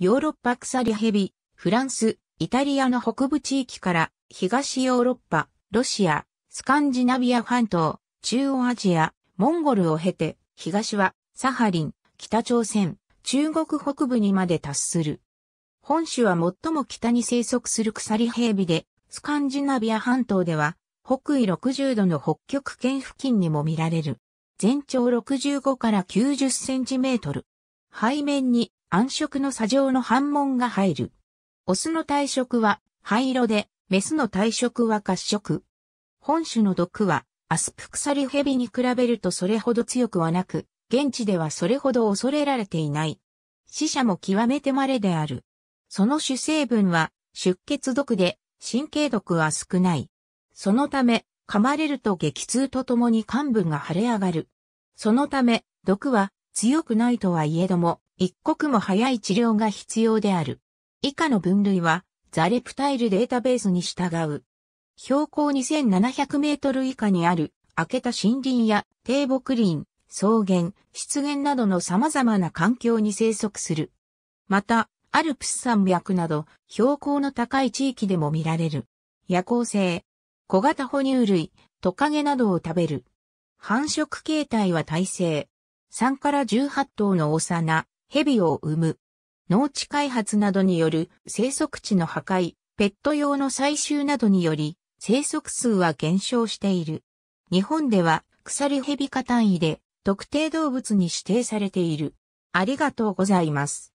ヨーロッパ鎖蛇、フランス、イタリアの北部地域から東ヨーロッパ、ロシア、スカンジナビア半島、中央アジア、モンゴルを経て、東はサハリン、北朝鮮、中国北部にまで達する。本種は最も北に生息する鎖蛇で、スカンジナビア半島では、北緯60度の北極圏付近にも見られる。全長65から90センチメートル。背面に暗色の砂状の反紋が入る。オスの体色は灰色で、メスの体色は褐色。本種の毒は、アスプクサリヘビに比べるとそれほど強くはなく、現地ではそれほど恐れられていない。死者も極めて稀である。その主成分は出血毒で神経毒は少ない。そのため、噛まれると激痛とともに患部が腫れ上がる。そのため、毒は強くないとはいえども、一刻も早い治療が必要である。以下の分類は、ザレプタイルデータベースに従う。標高2700メートル以下にある、開けた森林や低木林、草原、湿原などの様々な環境に生息する。また、アルプス山脈など、標高の高い地域でも見られる。夜行性、小型哺乳類、トカゲなどを食べる。繁殖形態は耐性。3から18頭の幼、蛇を生む。農地開発などによる生息地の破壊、ペット用の採集などにより、生息数は減少している。日本では、鎖蛇化単位で、特定動物に指定されている。ありがとうございます。